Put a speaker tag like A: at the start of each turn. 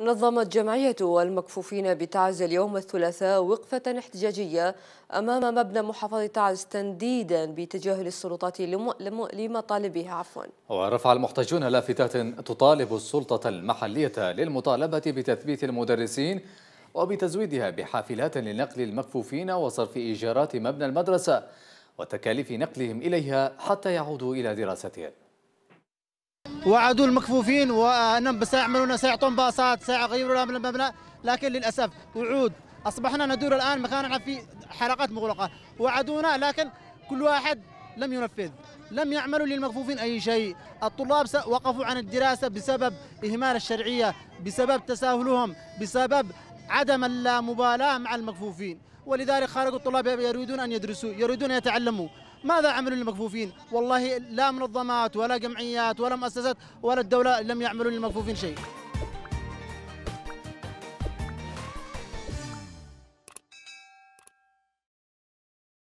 A: نظمت جمعية المكفوفين بتعز اليوم الثلاثاء وقفة احتجاجية أمام مبنى محافظة تعز تنديدا بتجاهل السلطات لمطالبها عفوا
B: ورفع المحتجون لافتات تطالب السلطة المحلية للمطالبة بتثبيت المدرسين وبتزويدها بحافلات لنقل المكفوفين وصرف إيجارات مبنى المدرسة وتكاليف نقلهم إليها حتى يعودوا إلى دراستهم
C: وعدوا المكفوفين وانهم سيعملون سيعطون باصات سيغيروا من المبنى لكن للاسف وعود اصبحنا ندور الان مكاننا في حلقات مغلقه وعدونا لكن كل واحد لم ينفذ لم يعملوا للمكفوفين اي شيء الطلاب وقفوا عن الدراسه بسبب اهمال الشرعيه بسبب تساهلهم بسبب عدم اللامبالاه مع المكفوفين ولذلك خرجوا الطلاب يريدون ان يدرسوا يريدون ان يتعلموا ماذا عملوا للمكفوفين والله لا منظمات ولا جمعيات ولا مؤسسات ولا الدولة لم يعملوا للمكفوفين شيء